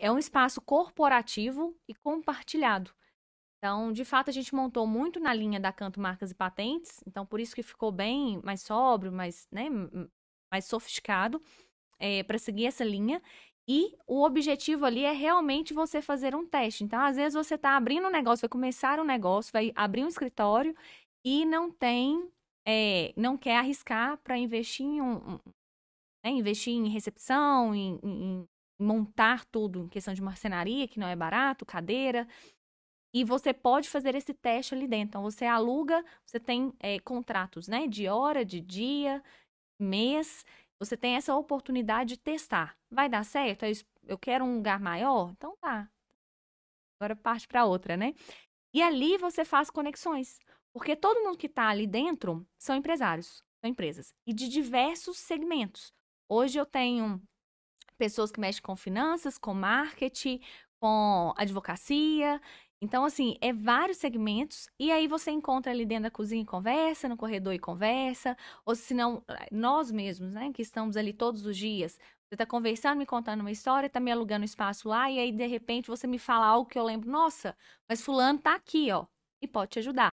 é um espaço corporativo e compartilhado. Então, de fato, a gente montou muito na linha da Canto Marcas e Patentes, então por isso que ficou bem mais sóbrio, mais, né, mais sofisticado, é, eh, para seguir essa linha. E o objetivo ali é realmente você fazer um teste. Então, às vezes você está abrindo um negócio, vai começar um negócio, vai abrir um escritório e não tem, é, não quer arriscar para investir em um, né, investir em recepção, em, em, montar tudo, em questão de marcenaria, que não é barato, cadeira. E você pode fazer esse teste ali dentro. Então, você aluga, você tem é, contratos né, de hora, de dia, mês. Você tem essa oportunidade de testar. Vai dar certo? É eu quero um lugar maior? Então tá. Agora parte para outra, né? E ali você faz conexões. Porque todo mundo que está ali dentro são empresários, são empresas. E de diversos segmentos. Hoje eu tenho pessoas que mexem com finanças, com marketing, com advocacia. Então, assim, é vários segmentos, e aí você encontra ali dentro da cozinha e conversa, no corredor e conversa, ou se não, eh, nós mesmos, né, que estamos ali todos os dias, você está conversando, me contando uma história, está me alugando um espaço lá, e aí, de repente, você me fala algo que eu lembro, nossa, mas fulano está aqui, ó, e pode te ajudar.